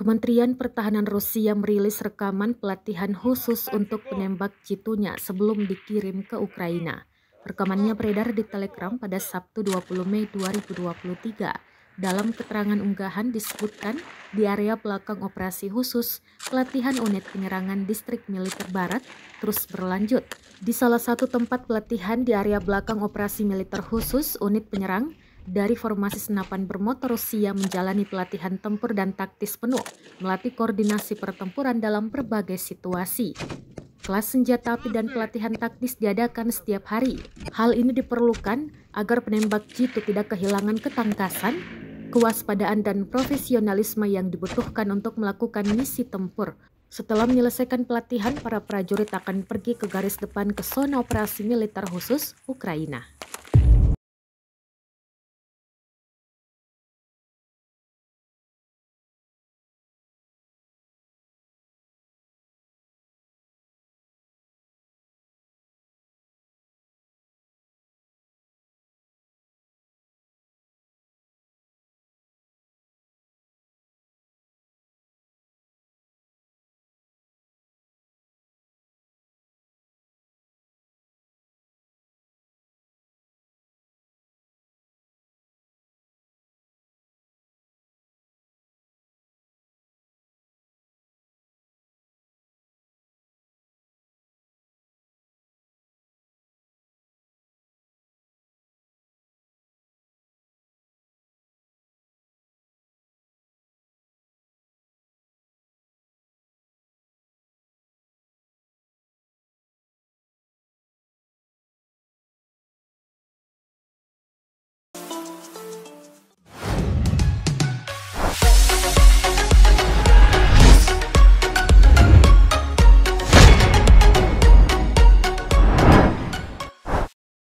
Kementerian Pertahanan Rusia merilis rekaman pelatihan khusus untuk penembak Citunya sebelum dikirim ke Ukraina. Rekamannya beredar di Telegram pada Sabtu 20 Mei 2023. Dalam keterangan unggahan disebutkan, di area belakang operasi khusus, pelatihan unit penyerangan distrik militer barat terus berlanjut. Di salah satu tempat pelatihan di area belakang operasi militer khusus, unit penyerang dari formasi senapan bermotor Rusia menjalani pelatihan tempur dan taktis penuh, melatih koordinasi pertempuran dalam berbagai situasi. Kelas senjata api dan pelatihan taktis diadakan setiap hari. Hal ini diperlukan agar penembak jitu tidak kehilangan ketangkasan, kewaspadaan dan profesionalisme yang dibutuhkan untuk melakukan misi tempur. Setelah menyelesaikan pelatihan, para prajurit akan pergi ke garis depan ke zona operasi militer khusus Ukraina.